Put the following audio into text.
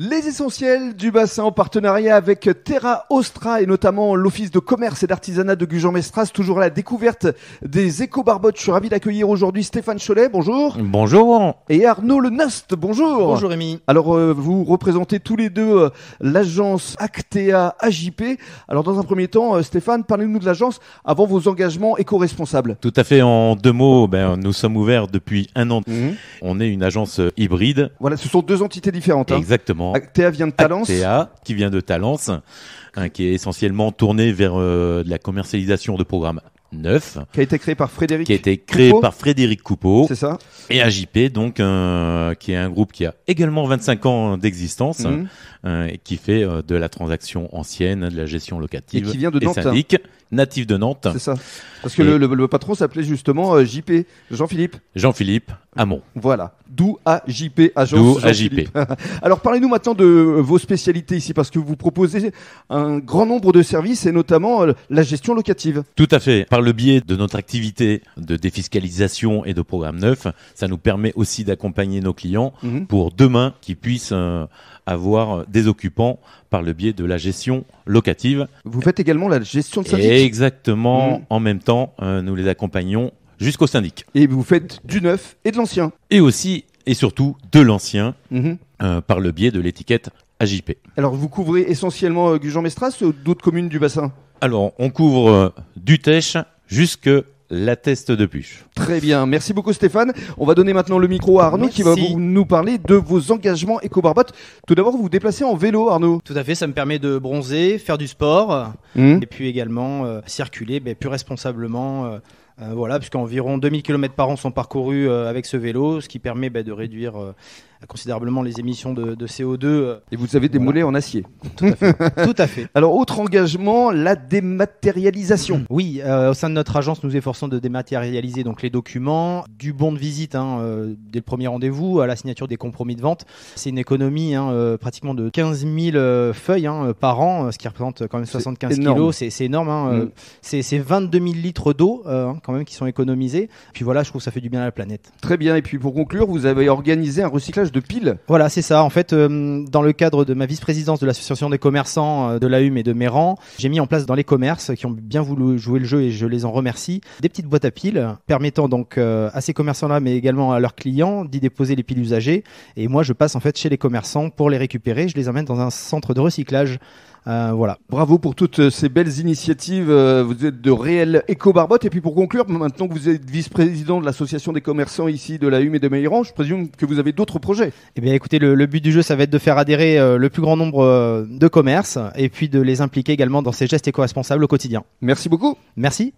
Les essentiels du bassin en partenariat avec Terra Ostra et notamment l'Office de commerce et d'artisanat de Gujan-Mestras, toujours à la découverte des éco-barbottes. Je suis ravi d'accueillir aujourd'hui Stéphane Cholet, bonjour. Bonjour. Et Arnaud le Lenast, bonjour. Bonjour Rémi. Alors euh, vous représentez tous les deux euh, l'agence Actea AJP. Alors dans un premier temps, euh, Stéphane, parlez-nous de l'agence avant vos engagements éco-responsables. Tout à fait, en deux mots, ben, nous sommes ouverts depuis un an. Mhm. On est une agence hybride. Voilà, ce sont deux entités différentes. Hein. Exactement. Ah, vient de ah, Talence. Actea, qui vient de Talence, hein, qui est essentiellement tourné vers euh, de la commercialisation de programmes neufs. Qui a été créé par Frédéric. Qui a été créé Coupeau. par Frédéric Coupeau. C'est ça. Et AJP, donc, qui est un groupe qui a également 25 ans d'existence, mhm. Euh, qui fait euh, de la transaction ancienne, de la gestion locative et, qui vient de Nantes, hein. natif de Nantes. C'est ça. Parce que le, patron s'appelait justement euh, JP, Jean-Philippe. Jean-Philippe Hamon. Voilà. D'où AJP, agence. D'où AJP. Alors parlez-nous maintenant de vos spécialités ici, parce que vous proposez un grand nombre de services et notamment la gestion locative. Tout à fait. Par le biais de notre activité de défiscalisation et de programme neuf, ça nous permet aussi d'accompagner nos clients mhm. pour demain qu'ils puissent avoir des occupants par le biais de la gestion locative. Vous faites également la gestion de syndic Exactement, mmh. en même temps, euh, nous les accompagnons jusqu'au syndic. Et vous faites du neuf et de l'ancien. Et aussi et surtout de l'ancien mmh. euh, par le biais de l'étiquette AJP. Alors vous couvrez essentiellement du euh, Gujan-Mestras ou d'autres communes du bassin Alors on couvre du Teche jusque la teste de puche. Très bien, merci beaucoup Stéphane. On va donner maintenant le micro à Arnaud qui va nous parler de vos engagements éco-barbotes. Tout d'abord, vous vous déplacez en vélo, Arnaud. Tout à fait, ça me permet de bronzer, faire du sport hmm. et puis également euh, circuler ben, plus responsablement. Euh, euh, voilà, puisqu'environ 2000 km par an sont parcourus euh, avec ce vélo, ce qui permet bah, de réduire euh, considérablement les émissions de, CO2. Et vous avez des en acier. Tout à, fait. Tout à fait. Alors, autre engagement, la dématérialisation. Oui, au sein de notre agence, nous efforçons de dématérialiser donc les documents, du bon de visite hein, dès le premier rendez-vous à la signature des compromis de vente. C'est une économie hein, pratiquement de 15 000 feuilles hein, par an, ce qui représente quand même 75 kg. C'est énorme. Mm. C'est 22 000 litres d'eau quand même qui sont économisés. Puis voilà, je trouve que ça fait du bien à la planète. Très bien. Et puis pour conclure, vous avez organisé un recyclage de piles. Voilà, c'est ça. En fait, euh, dans le cadre de ma vice-présidence de l'association des commerçants euh, de la Hume et de Méran, j'ai mis en place dans les commerces qui ont bien voulu jouer le jeu et je les en remercie des petites boîtes à piles permettant donc euh, à ces commerçants-là, mais également à leurs clients, d'y déposer les piles usagées. Et moi, je passe en fait chez les commerçants pour les récupérer. Je les emmène dans un centre de recyclage. voilà. Bravo pour toutes ces belles initiatives. Vous êtes de réels éco-barbottes. Et puis pour conclure maintenant que vous êtes vice-président de l'association des commerçants ici de la Hume et de Meyran, je présume que vous avez d'autres projets. Eh bien, écoutez, le, but du jeu, ça va être de faire adhérer euh, le plus grand nombre euh, de commerces et puis de les impliquer également dans ces gestes éco-responsables au quotidien. Merci beaucoup. Merci.